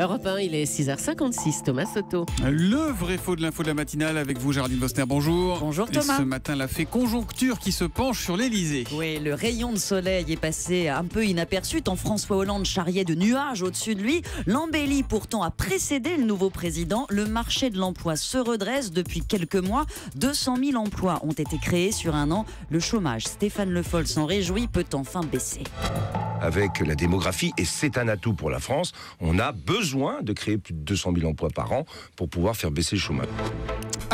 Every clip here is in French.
Europe 1, il est 6h56, Thomas Soto. Le vrai faux de l'info de la matinale avec vous, Jardine Bosner, bonjour. Bonjour ce matin, la fée conjoncture qui se penche sur l'Elysée. Oui, le rayon de soleil est passé un peu inaperçu tant François Hollande charriait de nuages au-dessus de lui. L'embellie pourtant a précédé le nouveau président. Le marché de l'emploi se redresse depuis quelques mois. 200 000 emplois ont été créés sur un an. Le chômage, Stéphane Le Foll s'en réjouit, peut enfin baisser avec la démographie, et c'est un atout pour la France. On a besoin de créer plus de 200 000 emplois par an pour pouvoir faire baisser le chômage.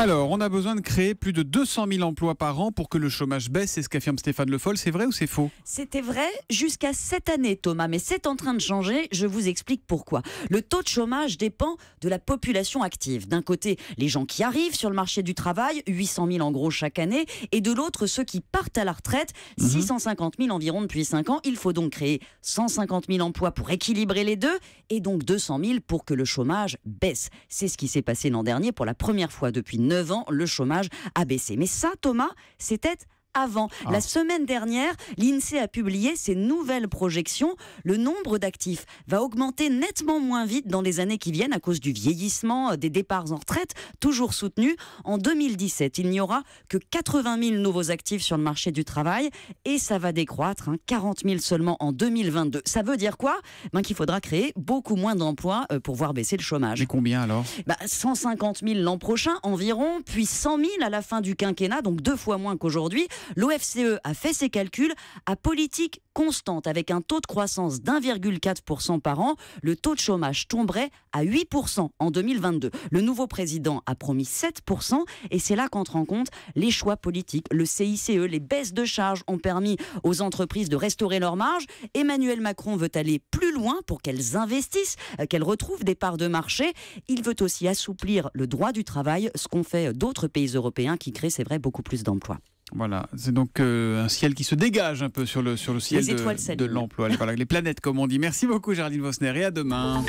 Alors, on a besoin de créer plus de 200 000 emplois par an pour que le chômage baisse, c'est ce qu'affirme Stéphane Le Foll. C'est vrai ou c'est faux C'était vrai jusqu'à cette année, Thomas, mais c'est en train de changer. Je vous explique pourquoi. Le taux de chômage dépend de la population active. D'un côté, les gens qui arrivent sur le marché du travail, 800 000 en gros chaque année, et de l'autre, ceux qui partent à la retraite, 650 mhm. 000 environ depuis 5 ans. Il faut donc créer 150 000 emplois pour équilibrer les deux, et donc 200 000 pour que le chômage baisse. C'est ce qui s'est passé l'an dernier pour la première fois depuis 9 ans, le chômage a baissé. Mais ça, Thomas, c'était avant. La ah. semaine dernière, l'INSEE a publié ses nouvelles projections. Le nombre d'actifs va augmenter nettement moins vite dans les années qui viennent à cause du vieillissement, euh, des départs en retraite, toujours soutenus. En 2017, il n'y aura que 80 000 nouveaux actifs sur le marché du travail et ça va décroître, 40 hein, 000 seulement en 2022. Ça veut dire quoi ben, Qu'il faudra créer beaucoup moins d'emplois euh, pour voir baisser le chômage. Mais combien alors 150 000 ben, l'an prochain environ, puis 100 000 à la fin du quinquennat, donc deux fois moins qu'aujourd'hui l'OFCE a fait ses calculs à politique constante avec un taux de croissance d'1,4% par an, le taux de chômage tomberait à 8% en 2022. Le nouveau président a promis 7% et c'est là qu'entrent en compte les choix politiques. Le CICE, les baisses de charges ont permis aux entreprises de restaurer leurs marges. Emmanuel Macron veut aller plus loin pour qu'elles investissent, euh, qu'elles retrouvent des parts de marché. Il veut aussi assouplir le droit du travail, ce qu'ont fait d'autres pays européens qui créent, c'est vrai, beaucoup plus d'emplois. Voilà, c'est donc euh, un ciel qui se dégage un peu sur le, sur le ciel de, l'emploi, les, les planètes comme on dit. Merci beaucoup Jardine Vosner et à demain.